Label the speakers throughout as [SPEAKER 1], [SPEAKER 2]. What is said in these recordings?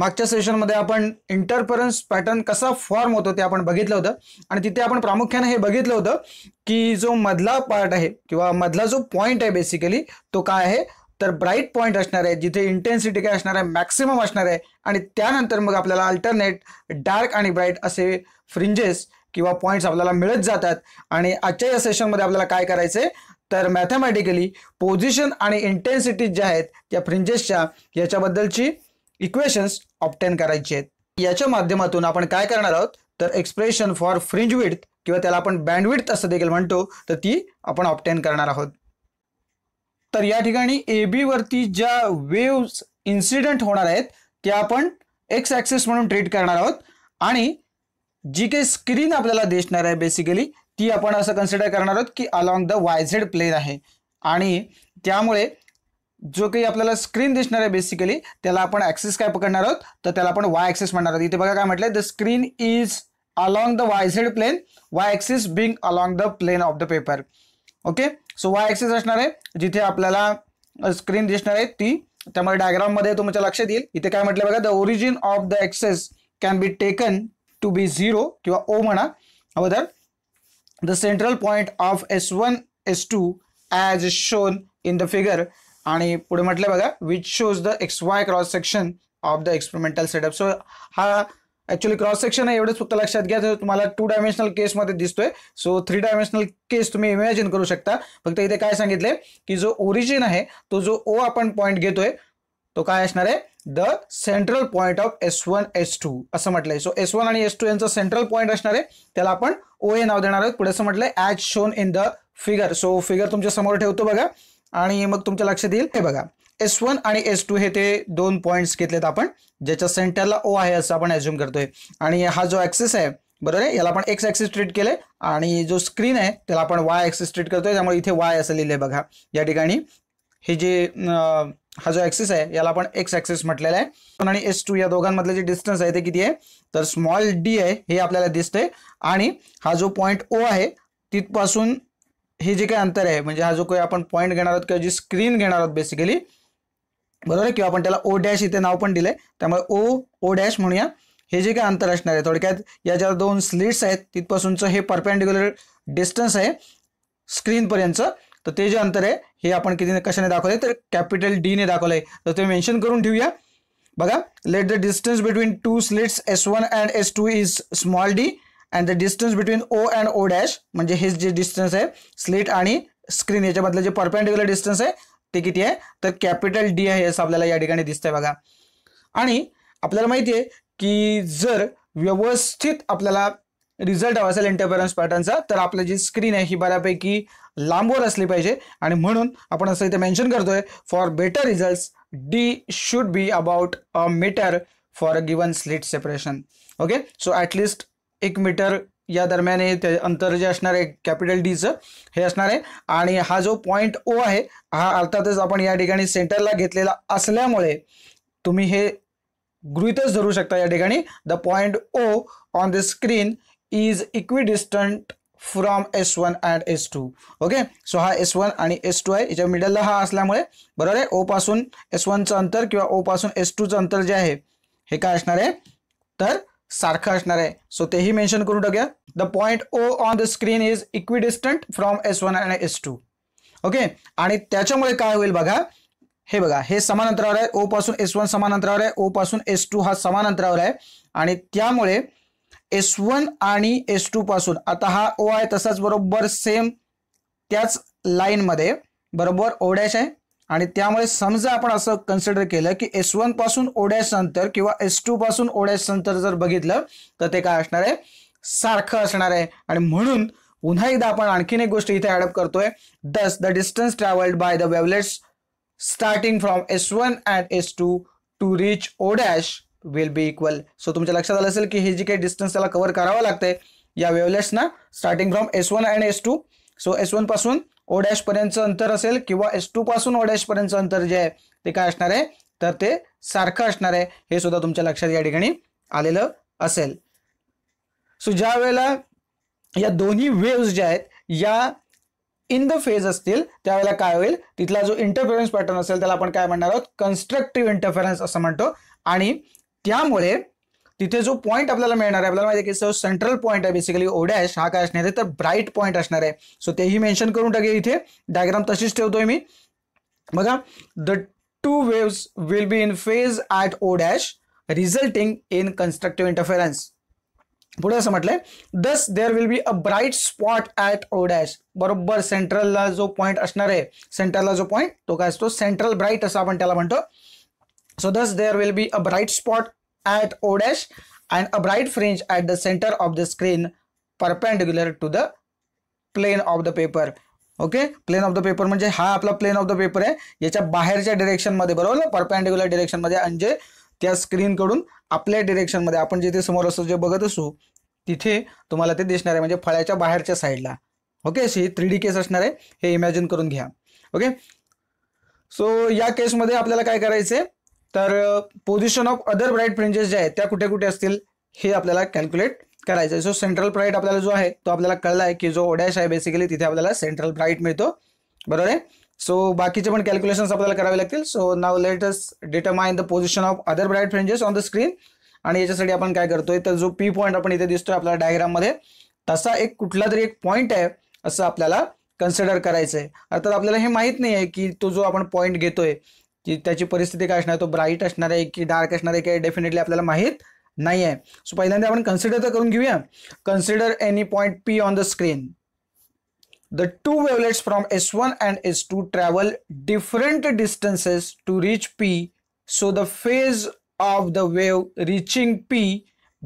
[SPEAKER 1] मागच्या सेशनमध्ये आपण इंटरफरन्स पॅटर्न कसा फॉर्म होतो ते आपण बघितलं होतं आणि तिथे आपण प्रामुख्याने हे बघितलं होतं की जो मधला पार्ट आहे किंवा मधला जो पॉईंट आहे बेसिकली तो काय आहे तर ब्राईट पॉईंट असणार आहे जिथे इंटेन्सिटी काय असणार आहे मॅक्सिमम असणार आहे आणि त्यानंतर मग आपल्याला अल्टरनेट डार्क आणि ब्राईट असे फ्रिंजेस किंवा पॉईंट्स आपल्याला मिळत जातात आणि आजच्या या सेशनमध्ये आपल्याला काय करायचं तर मॅथमॅटिकली पोझिशन आणि इंटेन्सिटी ज्या आहेत त्या फ्रिंजेसच्या याच्याबद्दलची इक्वेशन्स ऑप्टेन करायचे आहेत याच्या माध्यमातून आपण काय करणार आहोत तर एक्सप्रेशन फॉर फ्रिंज विड्थ किंवा त्याला आपण बँडविड्थ असं देखील म्हणतो तर ती आपण ऑप्टेन करणार आहोत तर या ठिकाणी ए बी वरती ज्या वेव्स इन्सिडेंट होणार आहेत त्या आपण एक्स ऍक्सेस म्हणून ट्रीट करणार आहोत आणि जी काही स्क्रीन आपल्याला दिसणार आहे बेसिकली ती आपण असं कन्सिडर करणार आहोत की along the Y Z plane आहे आणि त्यामुळे जो काही आपल्याला स्क्रीन दिसणार आहे बेसिकली त्याला आपण ऍक्सेस काय पकडणार आहोत तर त्याला आपण वाय ऍक्सेस म्हणणार आहोत इथे बघा काय म्हटलंय the screen is along the Y Z plane Y axis being along the plane of the paper okay so Y axis असणार आहे जिथे आपल्याला स्क्रीन दिसणार आहे ती त्यामुळे मध्ये तुमच्या लक्षात येईल इथे काय म्हटलं बघा the origin of the axis can be taken to be zero किंवा ओ म्हणा अगोदर the central point of S one S two as shown in the figure आणि पुढे म्हटलंय बघा which shows the X Y cross section of the experimental setup so हा actually cross section आहे एवढंच फक्त लक्षात घ्या तर तुम्हाला टू डायमेन्शनल केसमध्ये दिसतोय सो थ्री डायमेन्शनल केस तुम्ही इमॅजिन करू शकता फक्त इथे काय सांगितले की जो ओरिजिन आहे तो जो ओ आपण पॉईंट घेतोय तो काय असणार आहे the central point of S one S two असं म्हटलंय सो एस वन आणि एस टू यांचा सेंट्रल पॉईंट असणार आहे त्याला आपण ओ ए नाव देणार आहोत पुढे असं म्हटलंय as shown in the figure so figure तुमच्या समोर ठेवतो बघा आणि मग तुमच्या लक्षात येईल हे बघा एस वन आणि एस टू हे ते दोन पॉईंट्स घेतलेत आपण ज्याच्या सेंटरला ओ आहे असं आपण ऍझ्युम करतोय आणि हा जो ॲक्सेस आहे बरोबर आहे याला आपण एक्स ऍक्सेस ट्रीट केले आणि जो स्क्रीन आहे त्याला आपण वाय ॲक्सेस ट्रीट करतोय त्यामुळे इथे वाय असं लिहिलं आहे बघा या ठिकाणी हे जे हा जो ॲक्सेस आहे याला आपण एक्स ॲक्सेस म्हटलेला आहे पण आणि एस टू या दोघांमधलं जे डिस्टन्स आहे ते किती आहे तर स्मॉल डी आहे हे आपल्याला दिसतंय आणि हा जो पॉईंट ओ आहे तिथपासून हे जे काही अंतर आहे म्हणजे हा जो काही आपण पॉईंट घेणार आहोत किंवा जी स्क्रीन घेणार आहोत बेसिकली बरोबर आहे किंवा आपण त्याला ओ डॅश इथे नाव पण दिलंय त्यामुळे ओ ओ डॅश म्हणूया हे जे काही अंतर असणार आहे थोडक्यात या ज्या दोन स्लिट्स आहेत तिथपासूनचं हे परपेंडिक्युलर डिस्टन्स आहे स्क्रीनपर्यंतचं तर ते जे अंतर आहे हे आपण किती कशाने दाखवलंय तर कॅपिटल डीने ने दाखवलंय तर ते मेन्शन करून ठेवूया बघा let the distance between two slits S one and S two is small D and the distance between O and O dash म्हणजे हेच जे डिस्टन्स आहे स्लिट आणि स्क्रीन याच्यामधलं जे परपेंडिक्युलर डिस्टन्स आहे ते किती आहे तर कॅपिटल डी आहे असं आपल्याला या ठिकाणी दिसतंय बघा आणि आपल्याला माहिती आहे की जर व्यवस्थित आपल्याला रिझल्ट हवा असेल इंटरफरन्स पॅटर्नचा तर आपलं जी स्क्रीन आहे ही बऱ्यापैकी लांबवर असली पाहिजे आणि म्हणून आपण असं इथे मेन्शन करतोय for better result D should be about a meter for a given slit separation okay so at least एक मीटर या दरम्यान हे अंतर जे असणार आहे कॅपिटल डीचं हे असणार आहे आणि हा जो पॉइंट ओ आहे हा अर्थातच आपण या ठिकाणी सेंटरला घेतलेला असल्यामुळे तुम्ही हे गृहितच धरू शकता या ठिकाणी the point O on the screen is equi from S one and S two okay so हा एस वन आणि एस टू आहे याच्या मिडलला हा असल्यामुळे बरोबर आहे ओ पासून एस वनचं अंतर किंवा ओ पासून एस टूचं अंतर जे आहे हे काय असणार आहे तर सारखं असणार आहे सो तेही मेन्शन करू टाकूया the point O on the screen is equidistant from S one and S two okay आणि त्याच्यामुळे काय होईल बघा हे बघा हे समान अंतरावर आहे ओ पासून एस वन समान अंतरावर आहे ओ पासून एस टू हा समान अंतरावर आहे आणि त्यामुळे एस वन आणि एस टू पासून आता हा ओ आहे तसाच बरोबर सेम त्याच लाईनमध्ये बरोबर ओ डॅश आहे आणि त्यामुळे समजा आपण असं कन्सिडर केलं की एस वन पासून ओडॅश अंतर किंवा एस टू पासून ओडॅश अंतर जर बघितलं तर ते काय असणार आहे सारखं असणार आहे आणि म्हणून पुन्हा एकदा आपण आणखीन एक गोष्ट इथे ॲडअप करतोय thus the distance travelled by the wavelets starting from S one and S two to reach O dash will be equal so तुमच्या लक्षात आलं असेल की हे जी काही डिस्टन्स त्याला कव्हर करावं लागतंय या वेवलेट्सना starting from S one and S two so S one पासून ओ डॅश पर्यंतचं अंतर असेल किंवा एस टू पासून ओ डॅश पर्यंतचं अंतर जे आहे ते काय असणार आहे तर ते सारखं असणार आहे हे सुद्धा तुमच्या लक्षात या ठिकाणी आलेलं असेल सो ज्या वेळेला या दोन्ही वेव्ज ज्या आहेत या इन द फेज असतील त्यावेळेला काय होईल तिथला जो इंटरफेरन्स पॅटर्न असेल त्याला आपण काय म्हणणार आहोत कन्स्ट्रक्टिव्ह इंटरफेरन्स असं म्हणतो आणि त्यामुळे तिथे जो पॉईंट आपल्याला मिळणार आहे आपल्याला माहिती आहे की सो सेंट्रल पॉईंट आहे बेसिकली ओडॅश हा काय असणार आहे तर ब्राईट पॉईंट असणार आहे सो तेही मेन्शन करून टाके इथे डायग्राम तशीच ठेवतोय मी बघा the two waves will be in phase at O dash resulting in constructive interference पुढे असं म्हटलंय thus there will be a bright spot at O dash बरोबर सेंट्रलला जो पॉईंट असणार आहे सेंटरला जो पॉईंट तो काय असतो सेंट्रल ब्राईट असं आपण त्याला म्हणतो so thus there will be a bright spot at O dash and a bright fringe at the center of the screen perpendicular to the plane of the okay plane of the paper म्हणजे हा आपला plain of the paper आहे याच्या बाहेरच्या डिरेक्शनमध्ये बरोबर ना perpendicular डिरेक्शनमध्ये म्हणजे त्या स्क्रीनकडून आपल्या डिरेक्शनमध्ये आपण जिथे समोर असतो जे बघत असू तिथे तुम्हाला ते दिसणार आहे म्हणजे फळ्याच्या बाहेरच्या साईडला ओके अशी थ्री डी केस असणार आहे हे इमॅजिन करून घ्या ओके सो या केसमध्ये आपल्याला काय करायचं आहे तर position of other bright fringes ज्या आहेत त्या कुठे कुठे असतील हे आपल्याला कॅल्क्युलेट करायचं आहे सो सेंट्रल ब्राईट आपल्याला जो आहे तो आपल्याला कळला आहे की जो ओडॅश आहे बेसिकली तिथे आपल्याला सेंट्रल ब्राईट मिळतो बरोबर आहे सो बाकीचे पण कॅल्क्युलेशन्स आपल्याला करावे लागतील so now let's determine the position of other bright fringes on the screen आणि याच्यासाठी आपण काय करतोय तर जो पी पॉईंट आपण इथे दिसतोय आपल्या डायग्राममध्ये तसा एक कुठला तरी एक पॉईंट आहे असं आपल्याला कन्सिडर करायचं आहे अर्थात आपल्याला हे माहीत नाही आहे की तो जो आपण पॉईंट घेतोय की त्याची परिस्थिती काय असणार तो ब्राईट असणार आहे की डार्क असणार आहे काही डेफिनेटली आपल्याला माहीत नाही आहे सो पहिल्यांदा आपण कन्सिडर तर करून घेऊया consider any point P on the screen the two wavelets from S one and S two travel different distances to reach P so the phase of the wave reaching P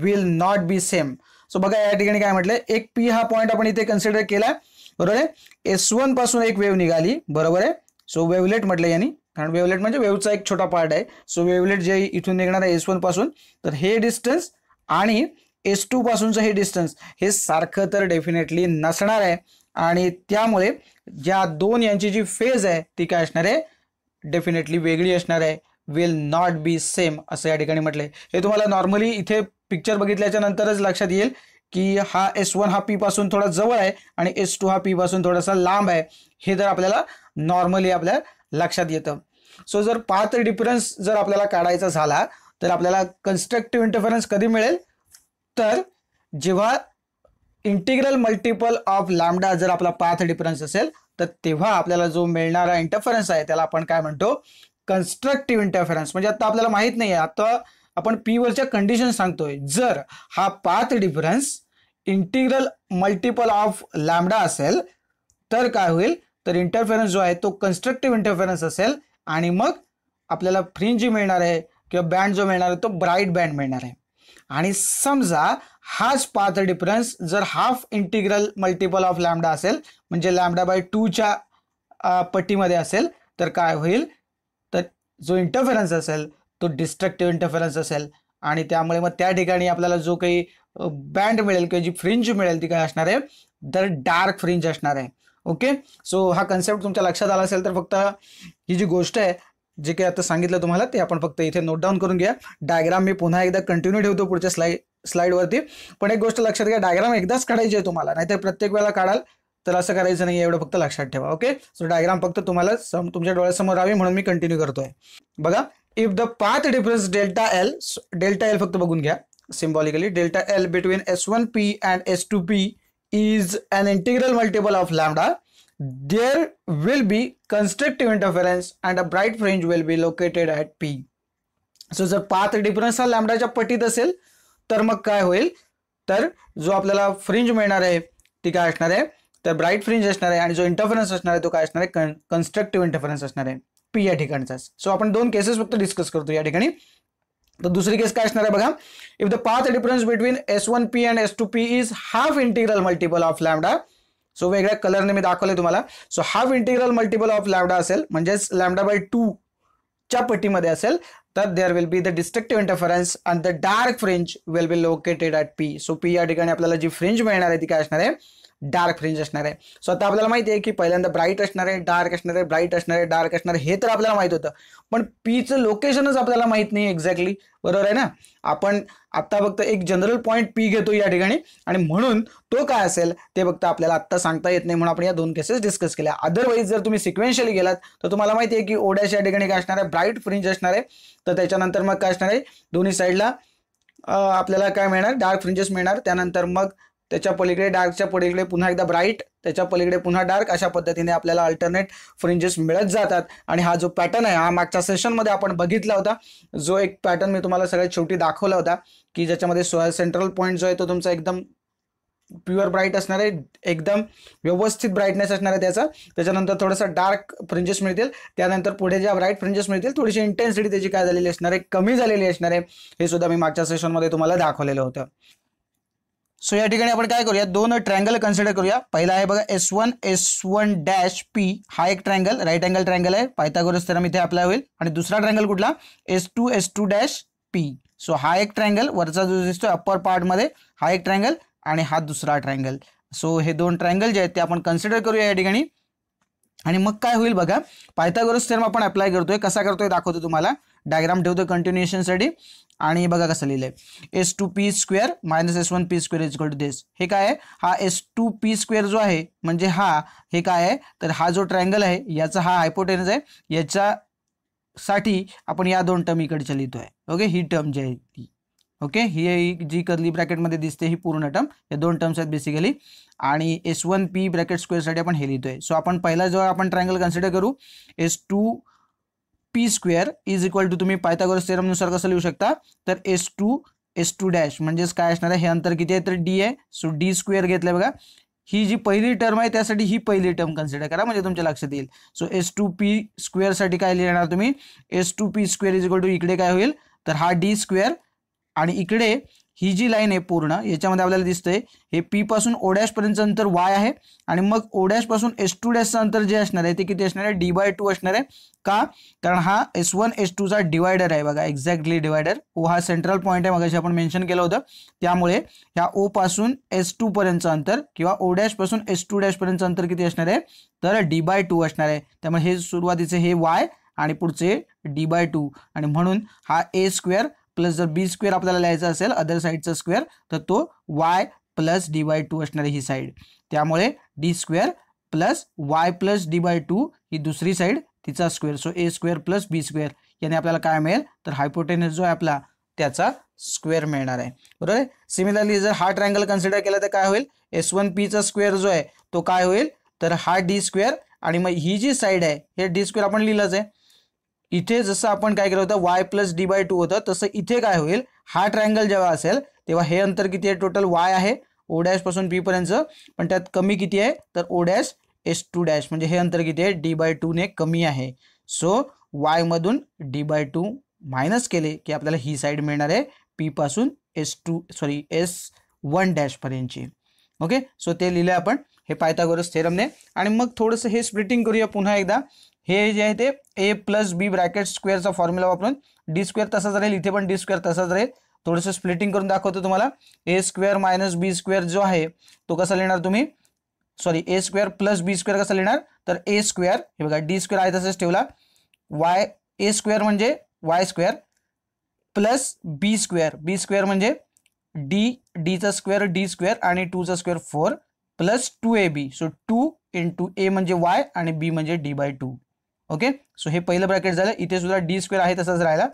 [SPEAKER 1] will not be same so बघा या ठिकाणी काय म्हटलंय एक P हा point आपण इथे consider केला बरोबर आहे एस वन पासून एक वेव्ह निघाली बरोबर आहे सो वेवलेट म्हटलं यांनी कारण वेवलेट म्हणजे वेवचा एक छोटा पार्ट आहे सो वेवलेट जे इथून निघणार आहे एस वन पासून तर हे डिस्टन्स आणि एस टू पासूनचं हे डिस्टन्स हे सारखं तर डेफिनेटली नसणार आहे आणि त्यामुळे ज्या दोन यांची जी फेज आहे ती काय असणार आहे डेफिनेटली वेगळी असणार आहे विल नॉट बी सेम असं या ठिकाणी म्हटलंय हे तुम्हाला नॉर्मली इथे पिक्चर बघितल्याच्या नंतरच लक्षात येईल की हा एस वन हा पी पासून थोडा जवळ आहे आणि एस टू हा पी पासून थोडासा लांब आहे हे जर आपल्याला नॉर्मली आपल्या लक्षात येतं सो जर पाथ डिफरन्स जर आपल्याला काढायचा झाला तर आपल्याला कन्स्ट्रक्टिव्ह इंटरफरन्स कधी मिळेल तर जेव्हा इंटिग्रल मल्टिपल ऑफ लांबडा जर आपला पाथ डिफरन्स असेल तर तेव्हा आपल्याला जो मिळणारा इंटरफरन्स आहे त्याला आपण काय म्हणतो कन्स्ट्रक्टिव्ह इंटरफरन्स म्हणजे आता आपल्याला माहीत नाही आता आपण पी वरच्या कंडिशन सांगतोय जर हा path difference integral multiple of lambda असेल तर काय होईल तर इंटरफेरन्स जो आहे तो कन्स्ट्रक्टिव्ह इंटरफेरन्स असेल आणि मग आपल्याला फ्रिंज जी मिळणार आहे किंवा बँड जो मिळणार आहे तो ब्राईट बँड मिळणार आहे आणि समजा हाच पाथ डिफरन्स जर half integral multiple of lambda असेल म्हणजे लॅमडा बाय टूच्या पट्टीमध्ये असेल तर काय होईल तर जो इंटरफेरन्स असेल तो डिस्ट्रक्टिव्ह इंटरफेरन्स असेल आणि त्यामुळे मग त्या ठिकाणी आपल्याला जो काही बँड मिळेल किंवा जी फ्रिंज मिळेल ती काय असणार आहे तर डार्क फ्रिंज असणार आहे ओके सो हा कन्सेप्ट तुमच्या लक्षात आला असेल तर फक्त ही जी गोष्ट आहे जे काही आता सांगितलं तुम्हाला ते आपण फक्त इथे नोट डाऊन करून घ्या डायग्राम मी पुन्हा एकदा कंटिन्यू ठेवतो पुढच्या स्लाईड स्लाईडवरती पण एक गोष्ट लक्षात घ्या डायग्राम एकदाच काढायची आहे तुम्हाला नाहीतर प्रत्येक वेळेला काढाल तर असं करायचं नाही एवढं फक्त लक्षात ठेवा ओके सो डायग्राम फक्त तुम्हाला सम तुमच्या डोळ्यासमोर राहावी म्हणून मी कंटिन्यू करतोय बघा if the path difference delta L delta L फक्त बघून घ्या symbolically delta L between S one P and S two P is an integral multiple of lambda, there will be constructive interference and a bright fringe will be located at P. So जर पाथ डिफरन्स हा लॅमडाच्या पटीत असेल तर मग काय होईल तर जो आपल्याला फ्रिंज मिळणार आहे ती काय असणार आहे तर ब्राईट फ्रिंज असणार आहे आणि जो इंटरफरन्स असणार आहे तो काय असणार आहे कन्स्ट्रक्टिव्ह इंटरफरन्स असणार आहे पी या ठिकाणचा सो आपण दोन केसेस फक्त डिस्कस करतो या ठिकाणी तर दुसरी केस काय असणार आहे बघा if the path difference between S one P and S two P is half integral multiple of lambda so वेगळ्या कलरने मी दाखवले तुम्हाला so half integral multiple of lambda असेल म्हणजेच लॅमडा बाय टू च्या पट्टीमध्ये असेल तर there will be the destructive interference and the dark fringe will be located at P so P या ठिकाणी आपल्याला जी फ्रिंज मिळणार आहे ती काय असणार आहे डार्क फ्रिंज असणार आहे सो आता आपल्याला माहिती आहे की पहिल्यांदा ब्राईट असणार आहे डार्क असणार आहे ब्राईट असणार आहे डार्क असणार आहे हे तर आपल्याला माहित होतं पण पीचं लोकेशनच आपल्याला माहित नाही एक्झॅक्टली बरोबर आहे ना आपण आत्ता फक्त एक जनरल पॉईंट पी घेतो या ठिकाणी आणि म्हणून तो काय असेल ते फक्त आपल्याला आत्ता सांगता येत नाही म्हणून आपण या दोन केसेस डिस्कस केल्या अदरवाईज जर तुम्ही सिक्वेन्शियली गेलात तर तुम्हाला माहिती आहे की ओड्याश या ठिकाणी काय असणार आहे ब्राईट फ्रिंज असणार आहे तर त्याच्यानंतर मग काय असणार आहे दोन्ही साईडला आपल्याला काय मिळणार डार्क फ्रिंजेस मिळणार त्यानंतर मग त्याच्या पलीकडे डार्कच्या पलीकडे पुन्हा एकदा ब्राईट त्याच्या पलीकडे पुन्हा डार्क अशा पद्धतीने आपल्याला अल्टरनेट फ्रिंजेस मिळत जातात आणि हा जो पॅटर्न आहे हा मागच्या सेशनमध्ये आपण बघितला होता जो एक पॅटर्न मी तुम्हाला सगळ्यात शेवटी दाखवला होता की ज्याच्यामध्ये सो सेंट्रल पॉईंट जो आहे तो तुमचा एकदम प्युअर ब्राईट असणार आहे एकदम व्यवस्थित ब्राईटनेस असणार आहे त्याचा त्याच्यानंतर थोडासा डार्क फ्रिंजेस मिळतील त्यानंतर पुढे ज्या ब्राईट फ्रिंजेस मिळतील थोडीशी इंटेन्सिटी त्याची काय झालेली असणार आहे कमी झालेली असणार आहे हे सुद्धा मी मागच्या सेशनमध्ये तुम्हाला दाखवलेलं होतं सो या ठिकाणी आपण काय करूया दोन ट्रँगल कन्सिडर करूया पहिला आहे बघा S one S one dash P हा एक ट्रँगल राईट अँगल ट्रँगल आहे पायथागोरस तर इथे अप्लाय होईल आणि दुसरा ट्रँगल कुठला S two S two dash P so हा एक ट्रँगल वरचा जो दिसतो अप्पर पार्टमध्ये हा एक ट्रँगल आणि हा दुसरा ट्रँगल सो हे दोन ट्रँगल जे आहेत ते आपण कन्सिडर करूया या ठिकाणी आणि मग काय होईल बघा पायथागोरस तर आपण अप्लाय करतोय कसा करतोय दाखवतो तुम्हाला डायग्राम ठेवतो कंटिन्युएशनसाठी आणि बघा कसं लिहिलंय S two P square minus S one P square is to this हे काय आहे हा एस टू पी स्क्वेअर जो आहे म्हणजे हा हे काय आहे तर हा जो ट्रायंगल आहे याचा हा हायपोटेनस आहे याच्यासाठी साठी आपण या दोन टर्म इकडच्या लिहितोय ओके ही टर्म जी आहे ती ओके ही जी कधली ब्रॅकेटमध्ये दिसते ही पूर्ण टर्म या दोन टर्म्स आहेत बेसिकली आणि एस वन पी ब्रॅकेट स्क्वेअरसाठी आपण हे लिहितोय सो आपण पहिला जो आपण ट्रायंगल कन्सिडर करू S two P square is equal to तुम्ही पायथागोरस थेरमनुसार कसं लिहू शकता तर S two S two dash म्हणजेच काय असणार आहे हे अंतर किती आहे तर डी आहे सो डी स्क्वेअर घेतलं बघा ही जी पहिली टर्म आहे त्यासाठी ही पहिली टर्म कन्सिडर करा म्हणजे तुमच्या लक्षात येईल सो एस टू पी स्क्वेअरसाठी काय लिहिणार तुम्ही S two P square is equal to इकडे काय होईल तर हा डी स्क्वेअर आणि इकडे ही जी लाईन आहे पूर्ण याच्यामध्ये आपल्याला दिसतंय हे पी पासून ओडॅश अंतर वाय आहे आणि मग ओडॅश पासून एस टू डॅशचं अंतर जे असणार आहे ते किती असणार आहे डी बाय टू असणार आहे का कारण हा एस वन एस टूचा डिवायडर आहे बघा एक्झॅक्टली डिवायडर ओ हा सेंट्रल पॉईंट आहे मगाशी आपण मेन्शन केलं होतं त्यामुळे ह्या ओ पासून एस टू पर्यंतचं अंतर किंवा ओ पासून एस टू डॅश पर्यंतचा अंतर किती असणार आहे तर डी बाय टू असणार आहे त्यामुळे हे सुरुवातीचे हे वाय आणि पुढचे डी बाय टू आणि म्हणून हा ए स्क्वेअर प्लस जर बी स्क्वेअर आपल्याला लिहायचा असेल अदर साईडचा स्क्वेअर तर तो Y plus D Y two असणारी ही साईड त्यामुळे D square plus Y plus D by two ही दुसरी साईड तिचा square so A square plus B square याने आपल्याला काय मिळेल तर हायपोटेनस जो आहे आपला त्याचा स्क्वेअर मिळणार आहे बरोबर आहे सिमिलरली जर हा ट्रँगल कन्सिडर केला तर काय होईल एस वन पीचा स्क्वेअर जो आहे तो काय होईल तर हा डी स्क्वेअर आणि मग ही जी साईड आहे हे डी स्क्वेअर आपण लिहिलंच आहे इथे जसं आपण काय केलं होतं Y plus D by two होतं तसं इथे काय होईल हा ट्रायंगल जेव्हा असेल तेव्हा हे अंतर किती आहे टोटल वाय आहे ओ डॅश पासून पी पर्यंत पण त्यात कमी किती आहे तर O dash S two dash म्हणजे हे अंतर किती आहे डी बाय ने कमी आहे सो मधून डी बाय टू मायनस केले की आपल्याला ही साईड मिळणार आहे पी पासून S two sorry S one dash पर्यंतची ओके सो ते लिहिलं आपण हे पायथागोरस थेरमने आणि मग थोडंसं हे स्प्लिटिंग करूया पुन्हा एकदा हे जे आहे ते ए प्लस बी ब्रॅकेट स्क्वेअरचा फॉर्म्युला वापरून डी स्क्वेअर तसाच राहील इथे पण डी स्क्वेअर तसाच राहील थोडंसं स्प्लिटिंग करून दाखवतो तुम्हाला A square minus B square जो आहे तो कसा लिहिणार तुम्ही sorry A square plus B square कसा लिहिणार तर ए स्क्वेअर हे बघा डी स्क्वेअर आहे तसंच ठेवला वाय ए स्क्वेअर म्हणजे Y square plus B square B square म्हणजे डी डीचा स्क्वेअर डी स्क्वेअर आणि टूचा square four plus two A B so two in two A म्हणजे वाय आणि बी म्हणजे D by two okay so हे पहिलं ब्रॅकेट झालं इथे सुद्धा डी स्क्वेअर आहे तसंच राहिला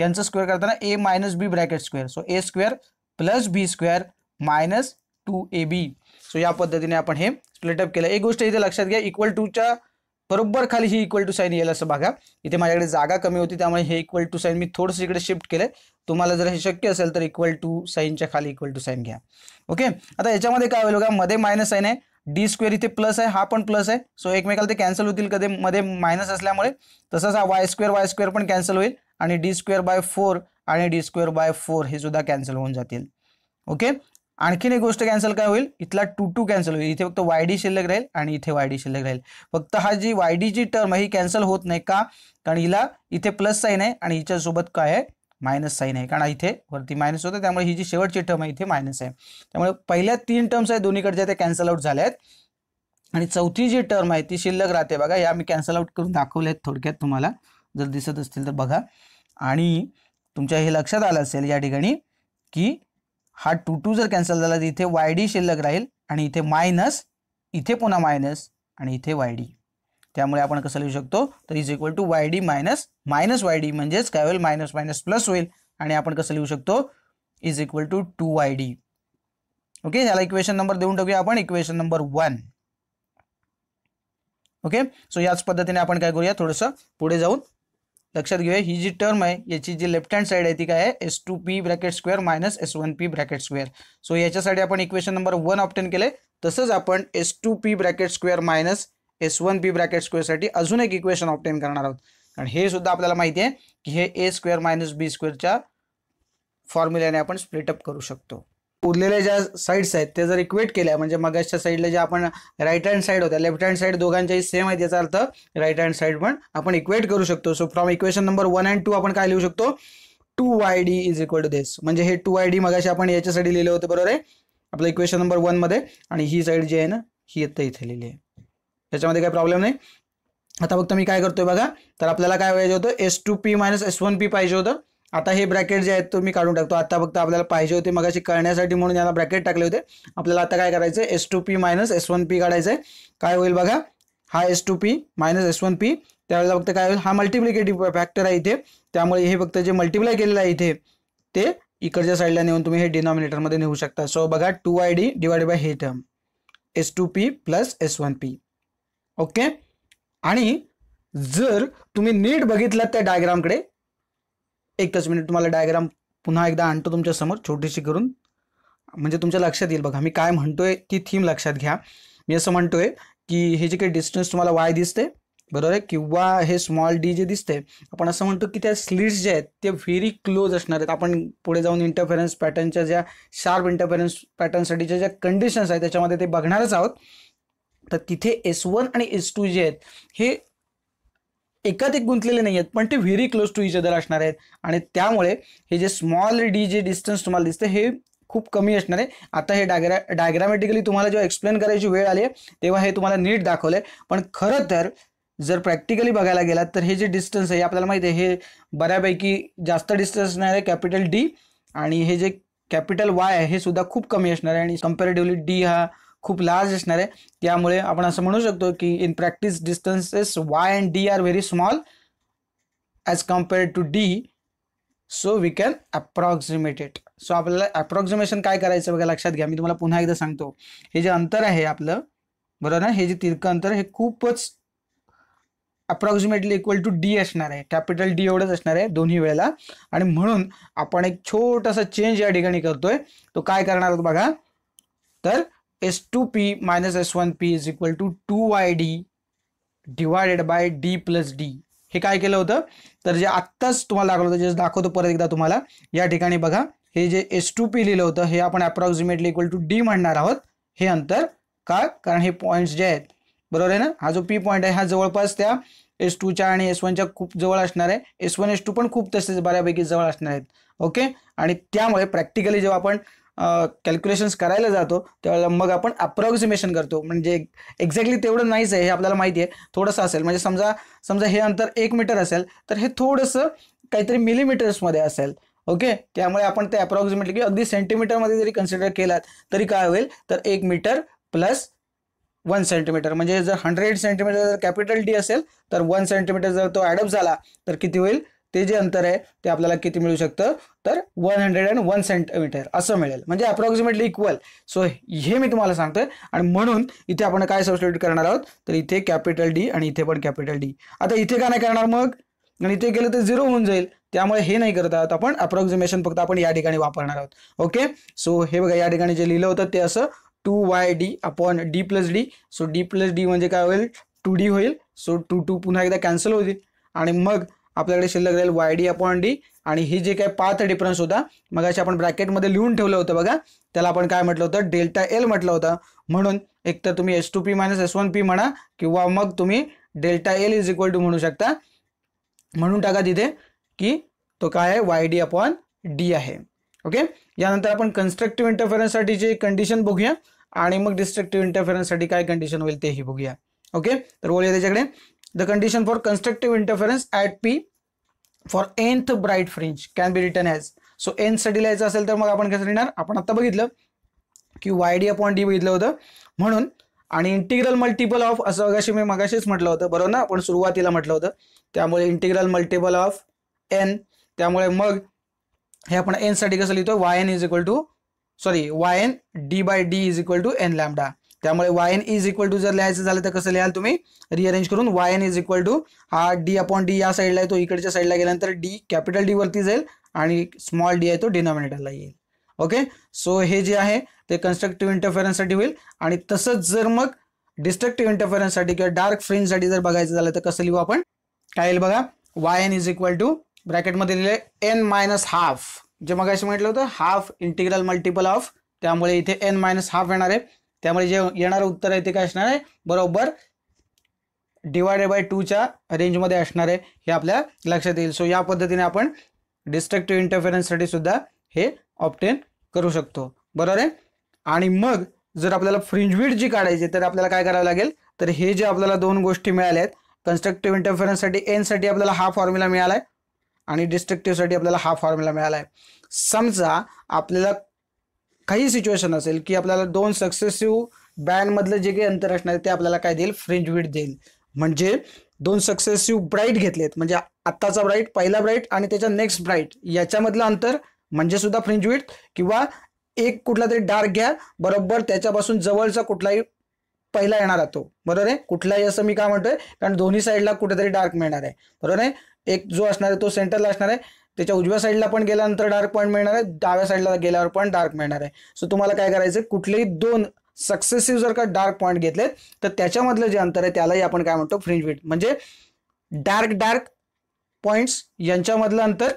[SPEAKER 1] यांचं स्क्वेअर करताना A minus B bracket square so A square plus B square minus two A B so या पद्धतीने आपण हे स्प्लिटअप केलं एक गोष्ट इथे लक्षात घ्या इक्वल टूच्या बरोबर खाली ही इक्वल टू साईन येईल असं बघा इथे माझ्याकडे जागा कमी होती त्यामुळे हे इक्वल टू साईन मी थोडंसं इकडे शिफ्ट केलं तुम्हाला जर हे शक्य असेल तर इक्वल टू साईनच्या खाली इक्वल टू साईन घ्या ओके आता याच्यामध्ये काय होईल बघा मध्ये मायनस साईन आहे डी स्क्वेअर इथे प्लस आहे हा पण प्लस आहे सो एकमेकाला ते कॅन्सल होतील कधी मध्ये मायनस असल्यामुळे तसंच हा वाय स्क्वेअर वाय स्क्वेअर पण कॅन्सल होईल आणि डी स्क्वेअर बाय फोर आणि डी स्क्वेअर बाय फोर हे सुद्धा कॅन्सल होऊन जातील ओके आणखीन एक गोष्ट कॅन्सल काय होईल इथला टू टू कॅन्सल होईल इथे फक्त वाय डी शिल्लक राहील आणि इथे वाय डी शिल्लक राहील फक्त हा जी वाय जी टर्म आहे ही कॅन्सल होत नाही का कारण हिला इथे प्लस साईन आहे आणि हिच्यासोबत काय आहे मायनस साईन आहे कारण इथे वरती मायनस होतं त्यामुळे ही जी शेवटची टर्म आहे इथे मायनस आहे त्यामुळे पहिल्या तीन टर्म्स आहेत दोन्हीकडच्या त्या कॅन्सल आउट झाल्या आहेत आणि चौथी जी टर्म आहे ती शिल्लक राहते बघा या मी कॅन्सल आउट करून दाखवल्या आहेत थोडक्यात तुम्हाला जर दिसत असतील तर बघा आणि तुमच्या हे लक्षात आलं असेल या ठिकाणी की हा टू टू जर कॅन्सल झाला तर इथे वाय डी शिल्लक राहील आणि इथे मायनस इथे पुन्हा मायनस आणि इथे वाय डी त्यामुळे आपण कसं लिहू शकतो तर is equal to Y D minus minus Y D म्हणजेच काय होईल मायनस मायनस प्लस होईल आणि आपण कसं लिहू शकतो is equal to two Y D okay याला इक्वेशन नंबर देऊन टाकूया आपण equation number one okay so याच पद्धतीने आपण काय करूया थोडंसं पुढे जाऊन लक्षात घेऊया ही जी टर्म आहे याची जी लेफ्ट हँड साईड आहे ती काय आहे S two P bracket square minus S one P bracket square so याच्यासाठी आपण इक्वेशन नंबर वन ऑप्टेन केले तसंच आपण S two P bracket square minus S one P bracket स्क्वेअरसाठी अजून एक इक्वेशन ऑप्टेन करणार आहोत कारण हे सुद्धा आपल्याला माहिती आहे की हे ए स्क्वेअर मायनस बी स्क्वेअरच्या फॉर्म्युल्याने आपण स्प्लिटअप करू शकतो उरलेल्या ज्या साईड्स आहेत ते जर इक्वेट केल्या म्हणजे मगाशच्या साईडला ज्या आपण राईट हँड साईड होत्या लेफ्ट हँड साईड दोघांच्याही सेम आहेत याचा अर्थ राईट हँड साईड पण आपण इक्वेट करू शकतो so from equation number one and two आपण काय लिहू शकतो two Y D is equal to this म्हणजे हे टू वाय डी मगाशी आपण याच्यासाठी लिहिलं होतं बरोबर आहे आपलं इक्वेशन नंबर मध्ये आणि ही साईड जी आहे ना ही आता इथे लिहिली आहे ह्याच्यामध्ये काही प्रॉब्लेम नाही आता फक्त मी काय करतोय बघा तर आपल्याला काय पाहिजे होतं S two P minus S one P पाहिजे होतं आता हे ब्रॅकेट जे आहेत तो मी काढून टाकतो आता फक्त आपल्याला पाहिजे होते मगाशी कळण्यासाठी म्हणून याला ब्रॅकेट टाकले होते आपल्याला आता काय करायचं S two P minus S one P काढायचं आहे काय होईल बघा हा S two P minus S one P त्यावेळेला फक्त काय होईल हा मल्टिप्लिकेटिव्ह फॅक्टर आहे इथे त्यामुळे हे फक्त जे मल्टिप्लाय केलेलं आहे इथे ते इकडच्या साईडला नेऊन तुम्ही हे डिनॉमिनेटरमध्ये नेऊ शकता सो बघा two I D divide by हे term S two P plus S one P okay आणि जर तुम्ही नीट बघितलात त्या डायग्रामकडे एकच मिनिट तुम्हाला डायग्राम पुन्हा एकदा आणतो तुमच्या समोर छोटीशी करून म्हणजे तुमच्या लक्षात येईल बघा मी काय म्हणतोय ती थीम लक्षात घ्या मी असं म्हणतोय की हे जे काही डिस्टन्स तुम्हाला वाय दिसते बरोबर आहे किंवा हे स्मॉल डी जे दिसते आपण असं म्हणतो की त्या स्लिट्स जे आहेत ते व्हेरी क्लोज असणार आहेत आपण पुढे जाऊन इंटरफेरन्स पॅटर्नच्या ज्या शार्प इंटरफेरन्स पॅटर्नसाठीच्या ज्या कंडिशन्स आहेत त्याच्यामध्ये ते बघणारच आहोत तर तिथे एस वन आणि एस टू जे आहेत हे एकात एक गुंतलेले नाही आहेत पण ते very close to each other असणार आहेत आणि त्यामुळे हे जे स्मॉल डी जे डिस्टन्स तुम्हाला दिसतं हे खूप कमी असणार आहे आता हे डायग्रा डायग्रामॅटिकली तुम्हाला जेव्हा एक्सप्लेन करायची वेळ आली आहे तेव्हा हे तुम्हाला नीट दाखवलं पण खरं तर जर प्रॅक्टिकली बघायला गेलात तर हे जे डिस्टन्स आहे आपल्याला माहिती आहे हे बऱ्यापैकी जास्त डिस्टन्स नाही आहे कॅपिटल डी आणि हे जे कॅपिटल वाय आहे हे सुद्धा खूप कमी असणार आहे आणि कम्पॅरेटिव्हली डी हा खूप लार्ज असणार आहे त्यामुळे आपण असं म्हणू शकतो की in practice distances Y and D are very small as compare to D so we can approximate it so आपल्याला अप्रॉक्झिमेशन काय करायचं बघा लक्षात घ्या मी तुम्हाला पुन्हा एकदा सांगतो हे जे अंतर आहे आपलं बरोबर ना हे जे तिरक अंतर हे खूपच अप्रॉक्सिमेटली इक्वल टू डी असणार आहे कॅपिटल डी एवढंच असणार आहे दोन्ही वेळेला आणि म्हणून आपण एक छोटासा चेंज या ठिकाणी करतोय तो काय करणार आहोत बघा तर S two P S one P is equal to two Y D divided by D plus D हे काय केलं होतं तर जे आत्ताच तुम्हाला लागलं होतं जे दाखवतो परत एकदा तुम्हाला या ठिकाणी बघा हे जे एस टू पी लिहिलं होतं हे आपण अप्रॉक्सिमेटली इक्वल टू डी म्हणणार आहोत हे अंतर का कारण हे पॉईंट्स जे आहेत बरोबर आहे ना हा जो पी पॉईंट आहे हा जवळपास त्या एस टूच्या आणि एस वनच्या खूप जवळ असणार आहे एस वन एस टू पण खूप तसेच बऱ्यापैकी जवळ असणार आहेत ओके आणि त्यामुळे प्रॅक्टिकली जेव्हा आपण कॅल्क्युलेशन्स करायला जातो त्यावेळेला मग आपण अप्रॉक्सिमेशन करतो म्हणजे एक्झॅक्टली तेवढं नाहीच आहे हे आपल्याला माहिती आहे थोडंसं असेल म्हणजे समजा समजा हे अंतर एक मीटर असेल तर हे थोडंसं काहीतरी मिलीमीटर्समध्ये असेल ओके त्यामुळे आपण ते अप्रॉक्सिमेटली किंवा अगदी सेंटीमीटरमध्ये जरी कन्सिडर केलात तरी काय होईल तर एक मीटर प्लस वन सेंटीमीटर म्हणजे जर हंड्रेड सेंटीमीटर जर कॅपिटल डी असेल तर वन सेंटीमीटर जर तो ॲडप झाला तर किती होईल ते जे अंतर आहे ते आपल्याला किती मिळू शकतं तर one hundred and one centimetre असं मिळेल म्हणजे अप्रॉक्सिमेटली इक्वल सो हे मी तुम्हाला सांगतोय आणि म्हणून इथे आपण काय सबस्टिट्यूट करणार आहोत तर इथे कॅपिटल डी आणि इथे पण कॅपिटल डी आता इथे काय नाही करणार मग आणि इथे गेलं तर झिरो होऊन जाईल त्यामुळे हे नाही करत आहोत आपण अप्रॉक्सिमेशन फक्त आपण या ठिकाणी वापरणार आहोत ओके सो हे बघा या ठिकाणी जे लिहिलं होतं ते असं two Y D upon D plus D so D plus D म्हणजे काय होईल टू डी होईल सो टू टू पुन्हा एकदा कॅन्सल होईल आणि मग आपल्याकडे शिल्लक राहील वाय डी अपॉन डी आणि ही जे काय पाथ डिफरन्स होता मग अशी आपण ब्रॅकेटमध्ये लिहून ठेवलं होतं बघा त्याला आपण काय म्हटलं होतं डेल्टा एल म्हटलं होतं म्हणून एकतर तुम्ही S two P minus S one P म्हणा किंवा मग तुम्ही delta L is equal to म्हणू शकता म्हणून टाका तिथे की तो काय आहे वाय डी अपॉन डी आहे ओके यानंतर आपण कन्स्ट्रक्टिव्ह जे कंडिशन बघूया आणि मग डिस्ट्रक्टिव्ह इंटरफेरन्ससाठी काय कंडिशन होईल तेही बघूया ओके तर बोलूया त्याच्याकडे the condition for constructive interference at P for nth bright fringe can be return as so N साठी लिहायचं असेल तर मग आपण कसं लिहिणार आपण आता बघितलं की वाय डी अपॉन डी बघितलं होतं म्हणून आणि इंटिग्रल मल्टिपल ऑफ असं अगाशी मी मगाशीच म्हटलं होतं बरोबर ना आपण सुरुवातीला म्हटलं होतं त्यामुळे इंटिग्रल मल्टिपल ऑफ एन त्यामुळे मग हे आपण एनसाठी कसं लिहितो Y N is equal to sorry Y N D by D is equal to N lambda त्यामुळे Y N is equal to जर लिहायचं झालं तर कसं लिहाल तुम्ही रिअरेंज करून Y N is equal to हा डी अपॉन डी या साईडला तो इकडच्या साईडला गेल्यानंतर डी कॅपिटल डी वरती जाईल आणि स्मॉल डी आहे तो डिनॉमिनेटरला येईल ओके सो हे जे आहे ते कन्स्ट्रक्टिव्ह इंटरफेरन्ससाठी होईल आणि तसंच जर मग डिस्ट्रक्टिव्ह इंटरफेरन्ससाठी किंवा डार्क फ्रेंजसाठी जर बघायचं झालं तर कसं लिहू आपण काय येईल बघा Y N is equal to ब्रॅकेटमध्ये लिहिले एन मायनस हाफ जे मग असे म्हटलं होतं हाफ इंटिग्रल मल्टिपल ऑफ त्यामुळे इथे एन मायनस हाफ येणार आहे त्यामुळे जे येणारं उत्तर आहे ते काय असणार आहे बरोबर डिवायडेड बाय टूच्या रेंजमध्ये असणार आहे हे आपल्या लक्षात येईल सो या पद्धतीने आपण डिस्ट्रक्टिव्ह इंटरफेरन्ससाठी सुद्धा हे ऑप्टेन करू शकतो बरोबर आहे आणि मग जर आपल्याला फ्रिंजविड जी काढायची तर आपल्याला काय करावं लागेल तर हे जे आपल्याला दोन गोष्टी मिळाल्या आहेत कन्स्ट्रक्टिव्ह इंटरफेरन्ससाठी एनसाठी आपल्याला हा फॉर्म्युला मिळाला आहे आणि डिस्ट्रक्टिव्हसाठी आपल्याला हा फॉर्म्युला मिळाला आहे समजा आपल्याला काही सिच्युएशन असेल की आपल्याला दोन सक्सेसिव्ह बँडमधलं जे काही अंतर असणार आहे ते आपल्याला काय देईल फ्रिंज विड देईल म्हणजे दोन सक्सेसिव्ह ब्राईट घेतलेत म्हणजे आत्ताचा ब्राईट पहिला ब्राईट आणि त्याच्या नेक्स्ट ब्राईट याच्यामधलं अंतर म्हणजे सुद्धा फ्रिंज किंवा एक कुठला तरी डार्क घ्या बरोबर त्याच्यापासून जवळचा कुठलाही पहिला येणार आहे तो बरोबर आहे कुठलाही असं मी काय म्हणतोय कारण दोन्ही साईडला कुठेतरी डार्क मिळणार आहे बरोबर आहे एक जो असणार आहे तो सेंटरला असणार आहे त्याच्या उजव्या साईडला पण गेल्यानंतर डार्क पॉईंट मिळणार आहे डाव्या साईडला गेल्यावर पण डार्क मिळणार आहे सो तुम्हाला काय करायचं कुठलेही दोन सक्सेसिव्ह जर का डार्क पॉईंट घेतलेत तर त्याच्यामधलं जे अंतर आहे त्यालाही आपण काय म्हणतो फ्रिंज म्हणजे डार्क डार्क पॉईंट्स यांच्यामधलं अंतर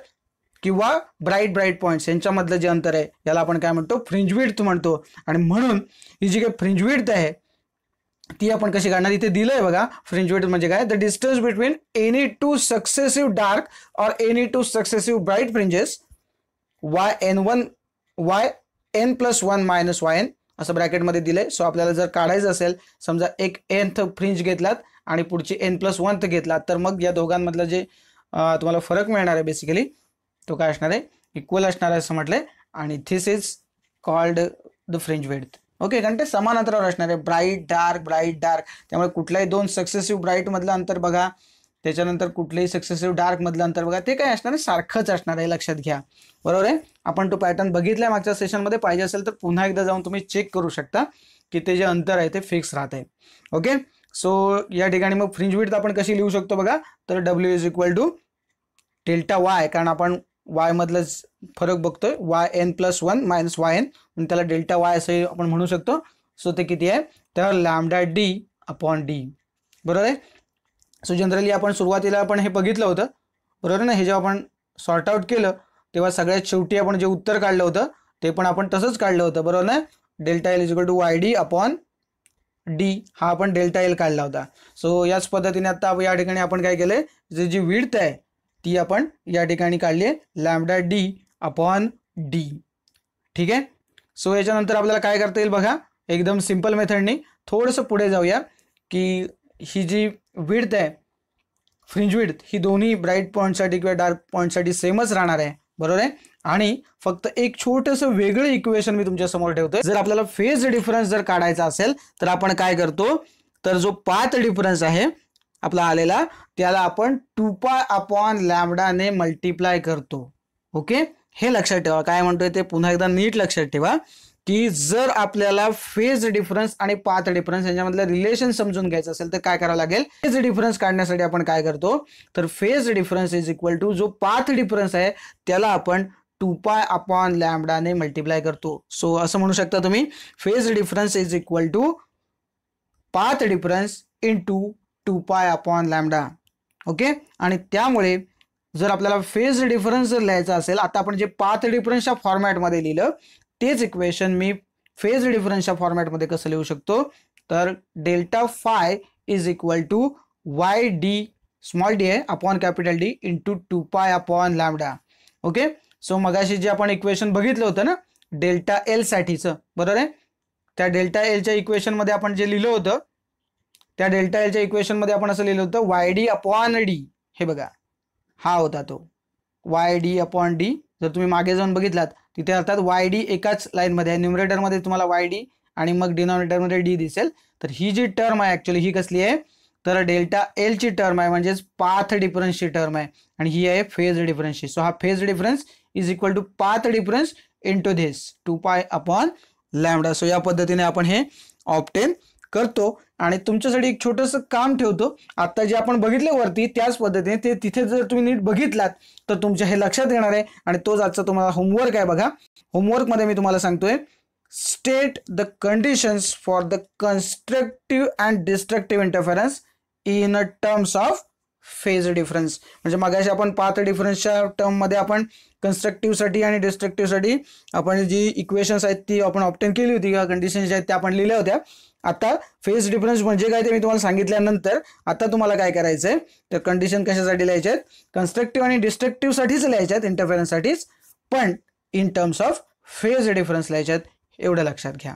[SPEAKER 1] किंवा ब्राईट ब्राईट पॉईंट्स यांच्यामधलं जे अंतर आहे याला आपण काय म्हणतो फ्रिंज म्हणतो आणि म्हणून ही जी काही फ्रिंज आहे ती आपण कशी काढणार इथे दिलंय बघा फ्रिंज वेट म्हणजे काय the distance between any two successive dark or any two successive bright fringes Y N one Y N plus one minus Y N असं ब्रॅकेटमध्ये दिलंय सो आपल्याला जर काढायचं असेल समजा एक एनथ फ्रिंज घेतलात आणि पुढची एन प्लस वनथ घेतलात तर मग या दोघांमधला जे तुम्हाला फरक मिळणार आहे बेसिकली तो काय असणार आहे इक्वल असणार आहे असं म्हटलंय आणि this is called the fringe width okay कारण ते समान अंतरावर असणार आहे ब्राईट डार्क ब्राईट डार्क त्यामुळे कुठलाही दोन सक्सेसिव्ह मधलं अंतर बघा त्याच्यानंतर कुठलंही सक्सेसिव्ह मधलं अंतर बघा ते काय असणार आहे सारखंच असणार आहे लक्षात घ्या बरोबर आहे आपण तो पॅटर्न बघितला मागच्या सेशनमध्ये पाहिजे असेल तर पुन्हा एकदा जाऊन तुम्ही चेक करू शकता की ते जे अंतर आहे ते फिक्स राहत आहे ओके सो या ठिकाणी मग फ्रिंज विड्थ आपण कशी लिहू शकतो बघा तर W is equal to delta Y कारण आपण मधला फरक बघतोय Y N plus one minus Y N म्हणून त्याला डेल्टा वाय असं आपण म्हणू शकतो सो ते किती आहे तर लॅमडा डी अपॉन डी बरोबर आहे सो जनरली आपण सुरुवातीला आपण हे बघितलं होतं बरोबर ना हे जेव्हा आपण सॉर्ट आउट केलं तेव्हा सगळ्यात शेवटी आपण जे उत्तर काढलं होतं ते पण आपण तसंच काढलं होतं बरोबर ना delta L is two Y D upon D हा आपण डेल्टा एल काढला होता सो याच पद्धतीने आता या ठिकाणी आपण काय केलं जे जी विडत आहे ती आपण या ठिकाणी काढली आहे लॅमडा डी अपॉन डी ठीक आहे सो याच्यानंतर आपल्याला काय करता येईल बघा एकदम सिम्पल मेथडनी थोडंसं पुढे जाऊया की ही जी विड्थ आहे फ्रिंज विड्थ ही दोन्ही ब्राईट पॉईंटसाठी किंवा डार्क पॉईंटसाठी सेमच राहणार आहे बरोबर आहे आणि फक्त एक छोटंसं वेगळं इक्वेशन मी तुमच्या समोर ठेवतोय जर आपल्याला फेज डिफरन्स जर काढायचा असेल तर आपण काय करतो तर जो पाथ डिफरन्स आहे आपला आलेला त्याला आपण टू पाय अपॉन लॅमडाने मल्टिप्लाय करतो ओके हे लक्षात ठेवा काय म्हणतोय ते पुन्हा एकदा नीट लक्षात ठेवा की जर आपल्याला फेज डिफरन्स आणि पाथ डिफरन्स यांच्यामधलं रिलेशन समजून घ्यायचं असेल तर काय करावं लागेल फेज डिफरन्स काढण्यासाठी आपण काय करतो तर phase difference is equal to जो पाथ डिफरन्स आहे त्याला आपण टू पाय अपॉन लॅमडाने मल्टिप्लाय करतो सो असं म्हणू शकता तुम्ही phase difference is equal to path difference into two pi upon lambda okay आणि त्यामुळे जर आपल्याला फेज डिफरन्स जर लिहायचा असेल आता आपण जे पाथ डिफरन्सच्या फॉर्मॅटमध्ये लिहिलं तेच इक्वेशन मी फेज डिफरन्सच्या फॉर्मॅटमध्ये कसं लिहू शकतो तर delta phi is equal to Y D small D आहे upon capital D into two pi upon lambda okay so मगाशी जे आपण इक्वेशन बघितलं होतं ना डेल्टा एलसाठीचं बरोबर आहे त्या डेल्टा एलच्या इक्वेशनमध्ये आपण जे लिहिलं होतं त्या डेल्टा एलच्या इक्वेशनमध्ये आपण असं लिहिलं होतं वाय डी अपॉन डी हे बघा हा होता तो वाय डी अपॉन डी जर तुम्ही मागे जाऊन बघितलात तिथे अर्थात वाय डी एकाच मध्ये आहे मध्ये तुम्हाला वाय डी आणि मग मध्ये डी दिसेल तर ही जी टर्म आहे ऍक्च्युली ही कसली आहे तर डेल्टा एल ची टर्म आहे म्हणजेच पाथ डिफरन्सची टर्म आहे आणि ही आहे फेज डिफरन्सची सो हा phase difference is equal to path difference into this two pi upon lambda so या पद्धतीने आपण हे ऑप्टेन करतो आणि तुमच्यासाठी एक छोटंसं काम ठेवतो आता जे आपण बघितले वरती त्याच पद्धतीने ते तिथे जर तुम्ही नीट बघितलात तर तुमच्या हे लक्षात येणार आहे आणि तोच आजचा तुम्हाला होमवर्क आहे बघा होमवर्क मध्ये मी तुम्हाला सांगतोय state the conditions for the constructive and destructive interference in a terms of phase difference म्हणजे मागाशी आपण पाच डिफरन्सच्या टर्ममध्ये आपण कन्स्ट्रक्टिव्हसाठी आणि डिस्ट्रक्टिव्हसाठी आपण जी इक्वेशन्स आहेत ती आपण ऑप्टेन केली होती किंवा कंडिशन्स आहेत त्या आपण लिहिल्या होत्या आता फेज डिफरन्स म्हणजे काय ते मी तुम्हाला सांगितल्यानंतर आता तुम्हाला काय करायचंय तर कंडिशन कशासाठी लिहायचे आहेत कन्स्ट्रक्टिव्ह आणि डिस्ट्रक्टिव्हसाठीच लिहायच्या आहेत इंटरफेरन्ससाठीच पण in terms of phase difference लिहायच्यात एवढं लक्षात घ्या